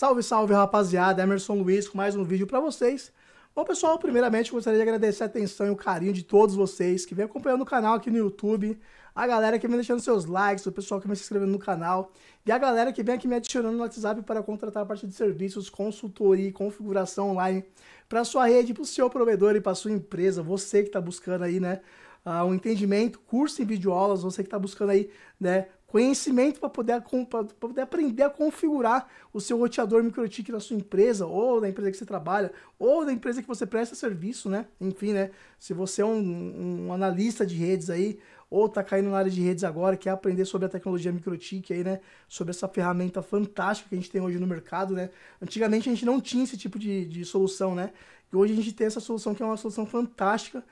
Salve, salve, rapaziada. Emerson Luiz com mais um vídeo para vocês. Bom, pessoal, primeiramente gostaria de agradecer a atenção e o carinho de todos vocês que vem acompanhando o canal aqui no YouTube, a galera que vem deixando seus likes, o pessoal que vem se inscrevendo no canal e a galera que vem aqui me adicionando no WhatsApp para contratar a parte de serviços, consultoria e configuração online para sua rede, para o seu provedor e para sua empresa. Você que está buscando aí, né? o uh, ah, um entendimento, curso em videoaulas, você que está buscando aí, né, conhecimento para poder, poder aprender a configurar o seu roteador microtik na sua empresa, ou na empresa que você trabalha, ou na empresa que você presta serviço, né? Enfim, né? Se você é um, um analista de redes aí, ou tá caindo na área de redes agora, quer aprender sobre a tecnologia microtik aí, né? Sobre essa ferramenta fantástica que a gente tem hoje no mercado, né? Antigamente a gente não tinha esse tipo de, de solução, né? E hoje a gente tem essa solução que é uma solução fantástica,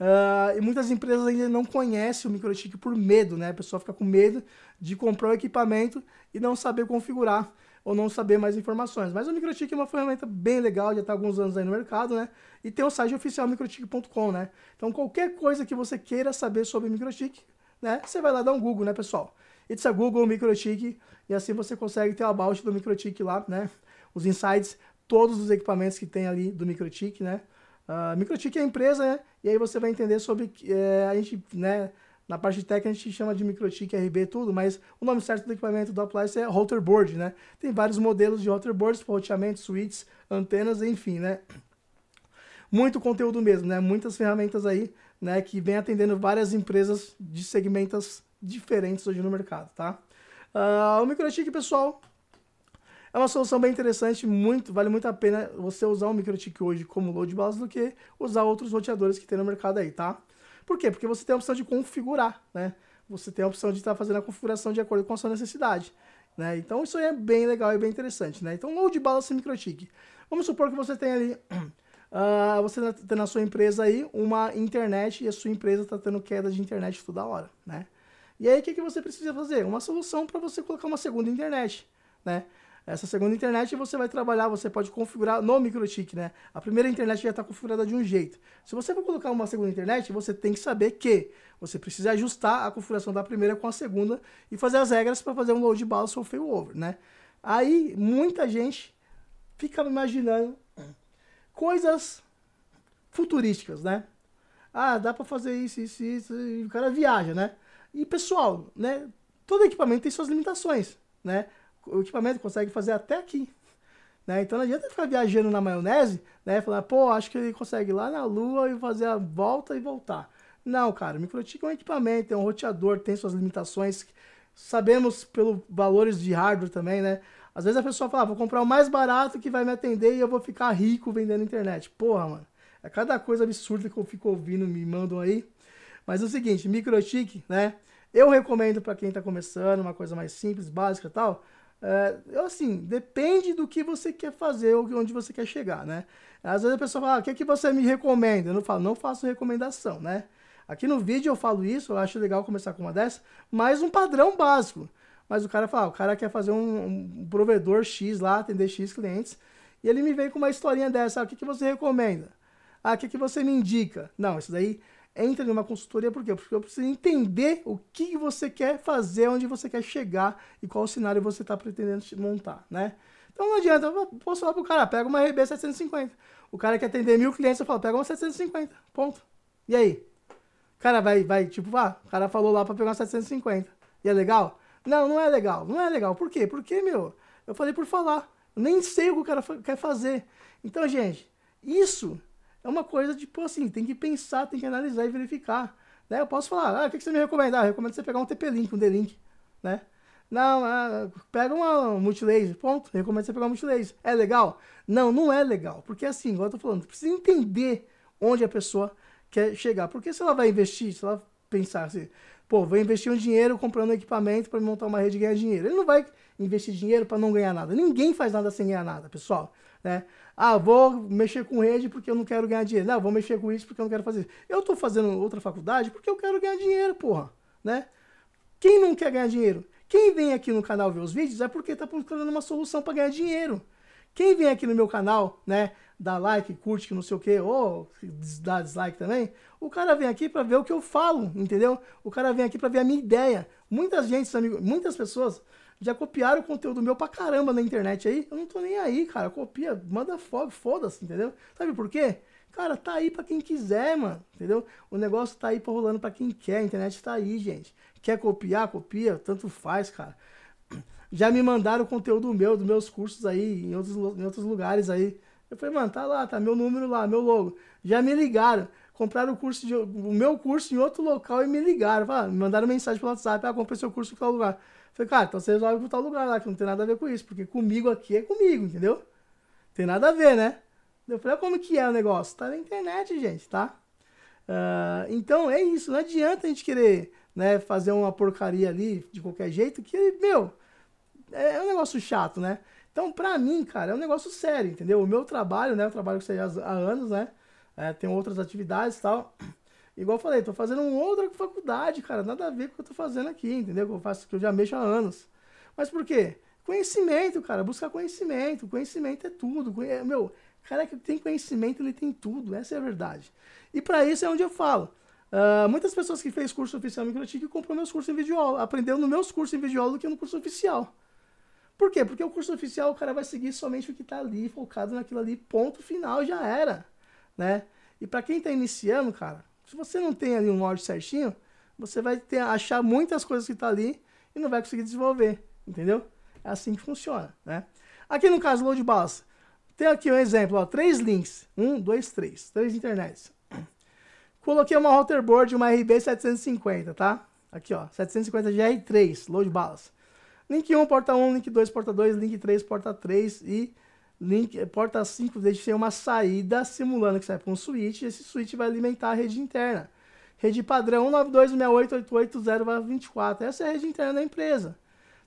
Uh, e muitas empresas ainda não conhecem o microchip por medo, né? A pessoa fica com medo de comprar o equipamento e não saber configurar ou não saber mais informações. Mas o microchip é uma ferramenta bem legal, já está alguns anos aí no mercado, né? E tem o site oficial microchip.com, né? Então qualquer coisa que você queira saber sobre microchip, né? Você vai lá dar um Google, né, pessoal? It's a Google Microchip e assim você consegue ter o about do microchip lá, né? Os insights, todos os equipamentos que tem ali do microchip, né? Uh, microchip é a empresa né? E aí você vai entender sobre. É, a gente, né? Na parte técnica a gente chama de microtik, RB tudo, mas o nome certo do equipamento do Appliance é router board, né? Tem vários modelos de router boards, roteamento, switches, antenas, enfim, né? Muito conteúdo mesmo, né? Muitas ferramentas aí, né? Que vem atendendo várias empresas de segmentos diferentes hoje no mercado, tá? Uh, o microtik, pessoal, é uma solução bem interessante, muito, vale muito a pena você usar o MikroTik hoje como load balance do que usar outros roteadores que tem no mercado aí, tá? Por quê? Porque você tem a opção de configurar, né? Você tem a opção de estar tá fazendo a configuração de acordo com a sua necessidade, né? Então isso aí é bem legal e bem interessante, né? Então load balance MikroTik. Vamos supor que você tem ali, uh, você tá tem na sua empresa aí uma internet e a sua empresa está tendo queda de internet toda hora, né? E aí o que, que você precisa fazer? Uma solução para você colocar uma segunda internet, né? Essa segunda internet você vai trabalhar, você pode configurar no microchip, né? A primeira internet já está configurada de um jeito. Se você for colocar uma segunda internet, você tem que saber que você precisa ajustar a configuração da primeira com a segunda e fazer as regras para fazer um load balance ou failover, né? Aí muita gente fica imaginando coisas futurísticas, né? Ah, dá para fazer isso, isso, isso, e o cara viaja, né? E pessoal, né? Todo equipamento tem suas limitações, né? o equipamento consegue fazer até aqui. Né? Então não adianta ficar viajando na maionese, né? Falar, pô, acho que ele consegue ir lá na Lua e fazer a volta e voltar. Não, cara, o microchip é um equipamento, é um roteador, tem suas limitações. Sabemos pelos valores de hardware também, né? Às vezes a pessoa fala, ah, vou comprar o mais barato que vai me atender e eu vou ficar rico vendendo internet. Porra, mano. É cada coisa absurda que eu fico ouvindo, me mandam aí. Mas é o seguinte, microchip, né? Eu recomendo para quem está começando, uma coisa mais simples, básica e tal. É, assim, depende do que você quer fazer ou onde você quer chegar, né? Às vezes a pessoa fala, ah, o que, é que você me recomenda? Eu não falo, não faço recomendação, né? Aqui no vídeo eu falo isso, eu acho legal começar com uma dessa, mas um padrão básico. Mas o cara fala, ah, o cara quer fazer um, um, provedor X lá, atender X clientes, e ele me vem com uma historinha dessa, ah, o que, é que você recomenda? Ah, o que, é que você me indica? Não, isso daí entra numa consultoria por quê? Porque eu preciso entender o que você quer fazer, onde você quer chegar e qual cenário você está pretendendo montar, né? Então não adianta, eu posso falar pro cara, pega uma RB 750. O cara quer atender mil clientes, eu falo, pega uma 750, ponto. E aí? O cara vai, vai, tipo, ah, o cara falou lá para pegar uma 750. E é legal? Não, não é legal, não é legal. Por quê? Porque, meu, eu falei por falar. Eu nem sei o que o cara quer fazer. Então, gente, isso é uma coisa, tipo assim, tem que pensar, tem que analisar e verificar. Né? Eu posso falar, ah, o que você me recomenda? Ah, eu recomendo você pegar um TP-Link, um D-Link, né? Não, ah, pega uma multilaser, ponto. Eu recomendo você pegar uma multilaser. É legal? Não, não é legal. Porque assim, igual eu tô falando, precisa entender onde a pessoa quer chegar. Porque se ela vai investir, se ela pensar assim, pô, vou investir um dinheiro comprando equipamento para montar uma rede e ganhar dinheiro. Ele não vai investir dinheiro para não ganhar nada. Ninguém faz nada sem ganhar nada, pessoal. Né? Ah, vou mexer com rede porque eu não quero ganhar dinheiro. Não, vou mexer com isso porque eu não quero fazer isso. Eu estou fazendo outra faculdade porque eu quero ganhar dinheiro, porra. Né? Quem não quer ganhar dinheiro? Quem vem aqui no canal ver os vídeos é porque está procurando uma solução para ganhar dinheiro. Quem vem aqui no meu canal, né, dá like, curte, que não sei o que, ou dá dislike também, o cara vem aqui para ver o que eu falo, entendeu? O cara vem aqui para ver a minha ideia. Muitas gente, muitas pessoas já copiaram o conteúdo meu pra caramba na internet aí. Eu não tô nem aí, cara. Copia, manda fogo, foda-se, entendeu? Sabe por quê? Cara, tá aí pra quem quiser, mano, entendeu? O negócio tá aí pra rolando pra quem quer, a internet tá aí, gente. Quer copiar, copia, tanto faz, cara. Já me mandaram o conteúdo meu, dos meus cursos aí, em outros, em outros lugares aí. Eu falei, mano, tá lá, tá meu número lá, meu logo. Já me ligaram, compraram o curso de, o meu curso em outro local e me ligaram. Falaram, ah, me mandaram mensagem pelo WhatsApp, ah, comprei seu curso em tal lugar. Falei, cara, então você resolve pro tal lugar lá, que não tem nada a ver com isso, porque comigo aqui é comigo, entendeu? Tem nada a ver, né? Eu falei, ah, como que é o negócio? Tá na internet, gente, tá? Uh, então é isso, não adianta a gente querer né, fazer uma porcaria ali de qualquer jeito, que, meu, é, é um negócio chato, né? Então, pra mim, cara, é um negócio sério, entendeu? O meu trabalho, né? Eu trabalho com você há anos, né? É, tem outras atividades e tal. Igual eu falei, tô fazendo outra faculdade, cara, nada a ver com o que eu tô fazendo aqui, entendeu? Que eu faço que eu já mexo há anos. Mas por quê? Conhecimento, cara, buscar conhecimento. Conhecimento é tudo. É, meu, cara que tem conhecimento, ele tem tudo, essa é a verdade. E para isso é onde eu falo. Uh, muitas pessoas que fez curso oficial Microtik comprou meus cursos em videoaula, aprendeu nos meus cursos em videoaula do que no curso oficial. Por quê? Porque o curso oficial o cara vai seguir somente o que está ali, focado naquilo ali, ponto final, já era, né? E para quem está iniciando, cara, se você não tem ali um norte certinho, você vai ter, achar muitas coisas que está ali e não vai conseguir desenvolver, entendeu? É assim que funciona, né? Aqui no caso load balance, tem aqui um exemplo, ó, três links, um, dois, três, três internets. Coloquei uma router board, uma RB750, tá? Aqui, ó, 750GR3, load balance. Link 1, porta 1, link 2, porta 2, link 3, porta 3 e link, porta 5 deixa tem uma saída simulando que sai para um switch, e esse switch vai alimentar a rede interna. Rede padrão 192.168.880.24. Essa é a rede interna da empresa.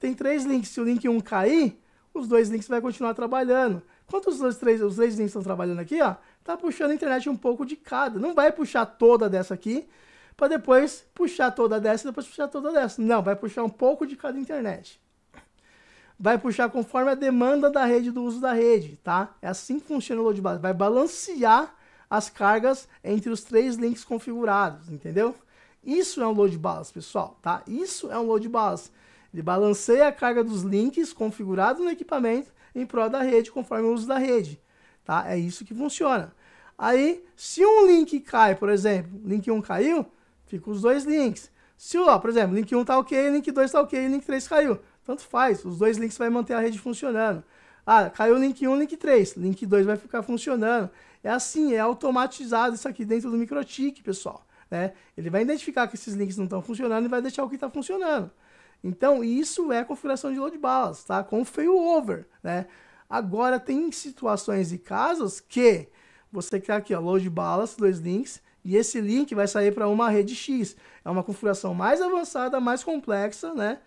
Tem três links. Se o link 1 cair, os dois links vai continuar trabalhando. Enquanto os três, os três links estão trabalhando aqui, ó, tá puxando a internet um pouco de cada. Não vai puxar toda dessa aqui, para depois puxar toda dessa e depois puxar toda dessa. Não, vai puxar um pouco de cada internet vai puxar conforme a demanda da rede do uso da rede, tá? É assim que funciona o load balance, vai balancear as cargas entre os três links configurados, entendeu? Isso é um load balance, pessoal, tá? Isso é um load balance. Ele balanceia a carga dos links configurados no equipamento em prol da rede conforme o uso da rede, tá? É isso que funciona. Aí, se um link cai, por exemplo, link 1 caiu, fica os dois links. Se, ó, por exemplo, link 1 tá ok, link 2 tá ok, link 3 caiu tanto faz, os dois links vai manter a rede funcionando. Ah, caiu link 1, link 3, link 2 vai ficar funcionando. É assim, é automatizado isso aqui dentro do MikroTik, pessoal. Né? Ele vai identificar que esses links não estão funcionando e vai deixar o que está funcionando. Então, isso é configuração de load balance, tá? Com failover, né? Agora, tem situações e casos que você quer aqui, ó, load balance, dois links, e esse link vai sair para uma rede X. É uma configuração mais avançada, mais complexa, né?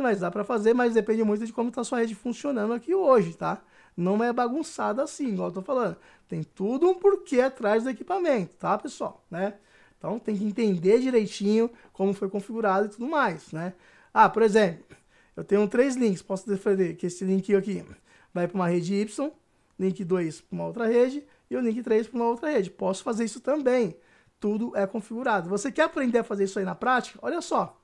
mas dá para fazer, mas depende muito de como está sua rede funcionando aqui hoje, tá? Não é bagunçada assim, igual eu tô falando. Tem tudo um porquê atrás do equipamento, tá, pessoal, né? Então tem que entender direitinho como foi configurado e tudo mais, né? Ah, por exemplo, eu tenho três links, posso defender que esse link aqui vai para uma rede Y, link 2 para uma outra rede e o link 3 para uma outra rede. Posso fazer isso também. Tudo é configurado. Você quer aprender a fazer isso aí na prática? Olha só,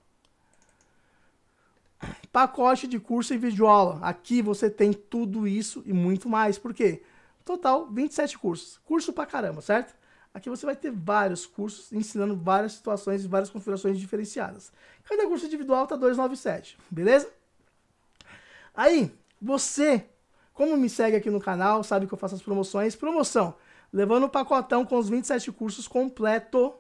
Pacote de curso e vídeo aula. Aqui você tem tudo isso e muito mais. Por quê? Total 27 cursos. Curso pra caramba, certo? Aqui você vai ter vários cursos ensinando várias situações e várias configurações diferenciadas. Cada curso individual tá 297, beleza? Aí, você, como me segue aqui no canal, sabe que eu faço as promoções. Promoção, levando o pacotão com os 27 cursos completo,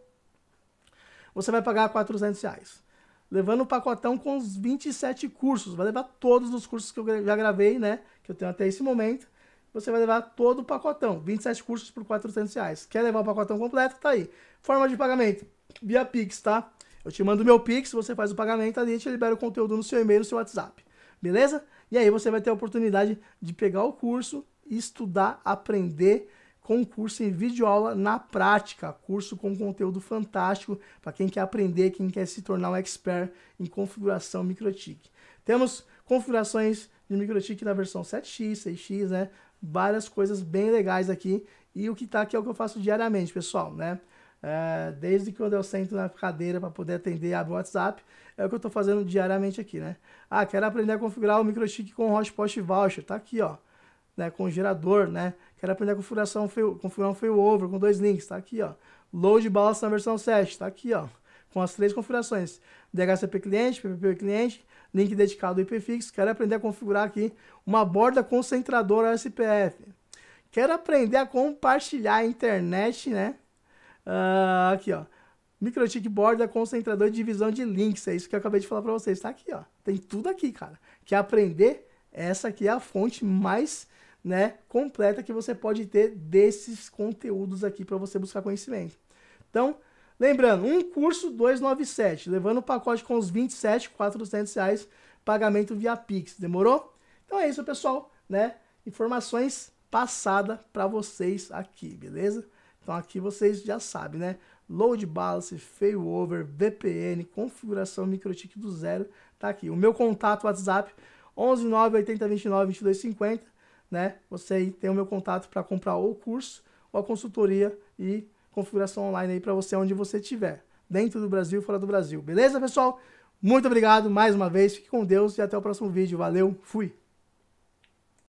você vai pagar 400 reais levando o um pacotão com os 27 cursos. Vai levar todos os cursos que eu já gravei, né? Que eu tenho até esse momento. Você vai levar todo o pacotão. 27 cursos por 400 reais. Quer levar o pacotão completo? Tá aí. Forma de pagamento. Via Pix, tá? Eu te mando o meu Pix, você faz o pagamento ali e te libera o conteúdo no seu e-mail, no seu WhatsApp. Beleza? E aí você vai ter a oportunidade de pegar o curso, estudar, aprender, com em curso em videoaula na prática, curso com conteúdo fantástico para quem quer aprender, quem quer se tornar um expert em configuração MikroTik. Temos configurações de MikroTik na versão 7x, 6x, né? Várias coisas bem legais aqui. E o que está aqui é o que eu faço diariamente, pessoal, né? É, desde quando eu sento na cadeira para poder atender a WhatsApp, é o que eu estou fazendo diariamente aqui, né? Ah, quero aprender a configurar o MikroTik com o Hotspot Voucher, tá aqui, ó, né? Com gerador, né? Quero aprender a configuração, configurar um failover com dois links, tá aqui, ó. Load balance na versão 7, tá aqui, ó. Com as três configurações, DHCP cliente, PPP cliente, link dedicado ao fixo. Quero aprender a configurar aqui uma borda concentradora SPF. Quero aprender a compartilhar a internet, né? Uh, aqui, ó. Microtik Borda concentrador de divisão de links. É isso que eu acabei de falar para vocês. Tá aqui, ó. Tem tudo aqui, cara. Quer aprender? Essa aqui é a fonte mais né, completa que você pode ter desses conteúdos aqui para você buscar conhecimento. Então, lembrando, um curso 297, levando o pacote com os 27, 400 reais, pagamento via Pix, demorou? Então é isso, pessoal, né? Informações passada para vocês aqui, beleza? Então aqui vocês já sabem, né? Load balance, failover, VPN, configuração microtik do zero, tá aqui. O meu contato WhatsApp 11 9 80 29 22 50 né? Você aí tem o meu contato para comprar ou o curso, ou a consultoria e configuração online aí para você onde você estiver, dentro do Brasil, e fora do Brasil. Beleza, pessoal? Muito obrigado mais uma vez. Fique com Deus e até o próximo vídeo. Valeu, fui.